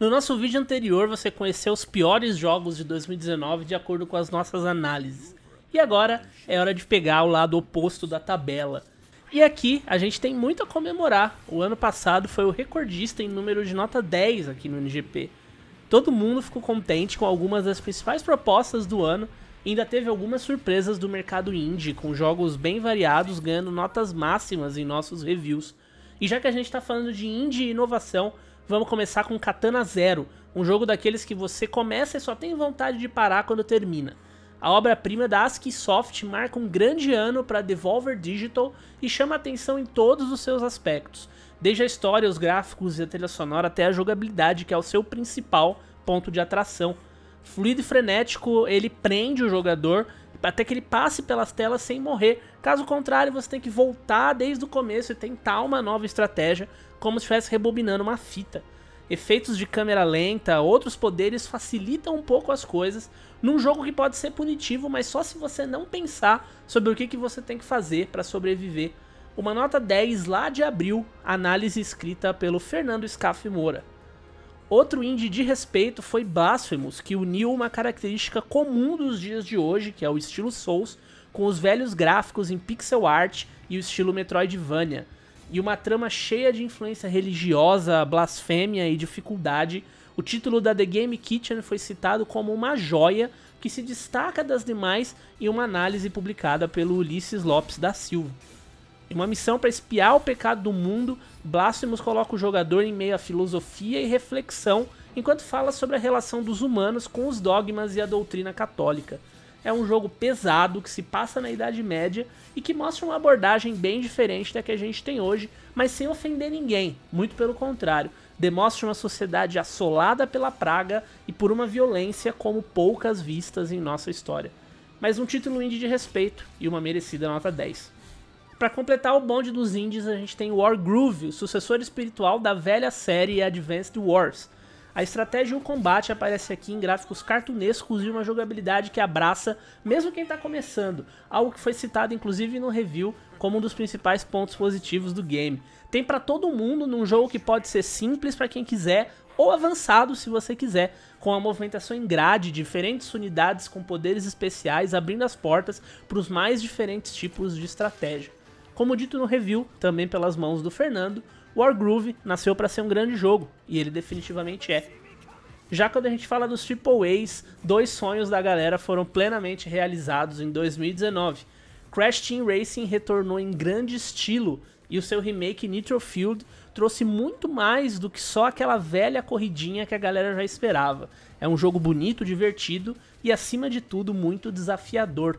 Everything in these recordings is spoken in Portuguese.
No nosso vídeo anterior, você conheceu os piores jogos de 2019 de acordo com as nossas análises. E agora é hora de pegar o lado oposto da tabela. E aqui a gente tem muito a comemorar. O ano passado foi o recordista em número de nota 10 aqui no NGP. Todo mundo ficou contente com algumas das principais propostas do ano. Ainda teve algumas surpresas do mercado indie, com jogos bem variados ganhando notas máximas em nossos reviews. E já que a gente está falando de indie e inovação, Vamos começar com Katana Zero, um jogo daqueles que você começa e só tem vontade de parar quando termina. A obra-prima da ASCII Soft marca um grande ano para Devolver Digital e chama atenção em todos os seus aspectos, desde a história, os gráficos e a trilha sonora até a jogabilidade, que é o seu principal ponto de atração. Fluido e frenético, ele prende o jogador até que ele passe pelas telas sem morrer. Caso contrário, você tem que voltar desde o começo e tentar uma nova estratégia, como se estivesse rebobinando uma fita. Efeitos de câmera lenta, outros poderes facilitam um pouco as coisas num jogo que pode ser punitivo, mas só se você não pensar sobre o que, que você tem que fazer para sobreviver. Uma nota 10 lá de abril, análise escrita pelo Fernando Scaff Moura. Outro indie de respeito foi Blasphemous, que uniu uma característica comum dos dias de hoje, que é o estilo Souls, com os velhos gráficos em pixel art e o estilo Metroidvania, e uma trama cheia de influência religiosa, blasfêmia e dificuldade. O título da The Game Kitchen foi citado como uma joia que se destaca das demais em uma análise publicada pelo Ulisses Lopes da Silva uma missão para espiar o pecado do mundo, Blasphemous coloca o jogador em meio à filosofia e reflexão, enquanto fala sobre a relação dos humanos com os dogmas e a doutrina católica. É um jogo pesado que se passa na Idade Média e que mostra uma abordagem bem diferente da que a gente tem hoje, mas sem ofender ninguém, muito pelo contrário. Demonstra uma sociedade assolada pela praga e por uma violência como poucas vistas em nossa história. Mas um título indie de respeito e uma merecida nota 10. Para completar o bonde dos indies, a gente tem War Groove, o sucessor espiritual da velha série Advanced Wars. A estratégia e o combate aparecem aqui em gráficos cartunescos e uma jogabilidade que abraça mesmo quem está começando, algo que foi citado inclusive no review como um dos principais pontos positivos do game. Tem para todo mundo num jogo que pode ser simples para quem quiser ou avançado se você quiser, com a movimentação em grade, diferentes unidades com poderes especiais abrindo as portas para os mais diferentes tipos de estratégia. Como dito no review, também pelas mãos do Fernando, Wargroove nasceu para ser um grande jogo, e ele definitivamente é. Já quando a gente fala dos Triple A's, dois sonhos da galera foram plenamente realizados em 2019. Crash Team Racing retornou em grande estilo e o seu remake Nitro Field trouxe muito mais do que só aquela velha corridinha que a galera já esperava. É um jogo bonito, divertido e acima de tudo muito desafiador.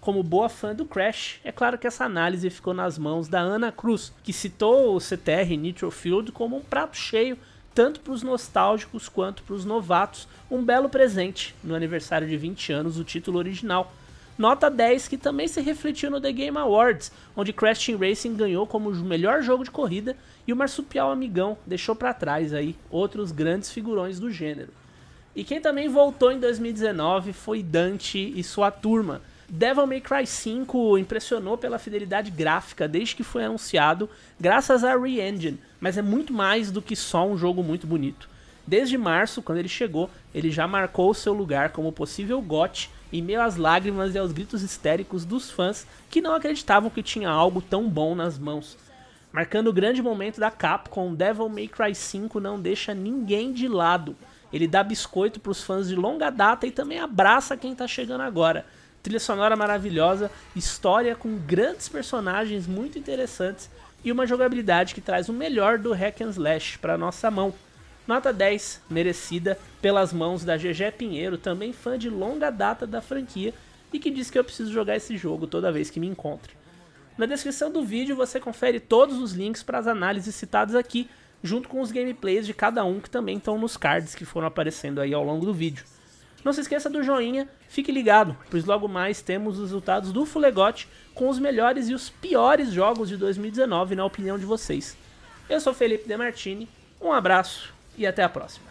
Como boa fã do Crash, é claro que essa análise ficou nas mãos da Ana Cruz, que citou o CTR Nitro Field como um prato cheio tanto para os nostálgicos quanto para os novatos, um belo presente no aniversário de 20 anos do título original. Nota 10 que também se refletiu no The Game Awards, onde Crash Team Racing ganhou como o melhor jogo de corrida e o Marsupial Amigão deixou para trás aí outros grandes figurões do gênero. E quem também voltou em 2019 foi Dante e sua turma, Devil May Cry 5 impressionou pela fidelidade gráfica desde que foi anunciado, graças à Re-Engine, mas é muito mais do que só um jogo muito bonito. Desde março, quando ele chegou, ele já marcou seu lugar como possível GOT em meio às lágrimas e aos gritos histéricos dos fãs que não acreditavam que tinha algo tão bom nas mãos. Marcando o grande momento da Capcom, Devil May Cry 5 não deixa ninguém de lado. Ele dá biscoito para os fãs de longa data e também abraça quem está chegando agora Trilha sonora maravilhosa, história com grandes personagens muito interessantes e uma jogabilidade que traz o melhor do hack and slash para nossa mão. Nota 10, merecida pelas mãos da GG Pinheiro, também fã de longa data da franquia e que diz que eu preciso jogar esse jogo toda vez que me encontro. Na descrição do vídeo você confere todos os links para as análises citadas aqui, junto com os gameplays de cada um que também estão nos cards que foram aparecendo aí ao longo do vídeo. Não se esqueça do joinha, fique ligado, pois logo mais temos os resultados do Fulegote com os melhores e os piores jogos de 2019, na opinião de vocês. Eu sou Felipe De Martini, um abraço e até a próxima.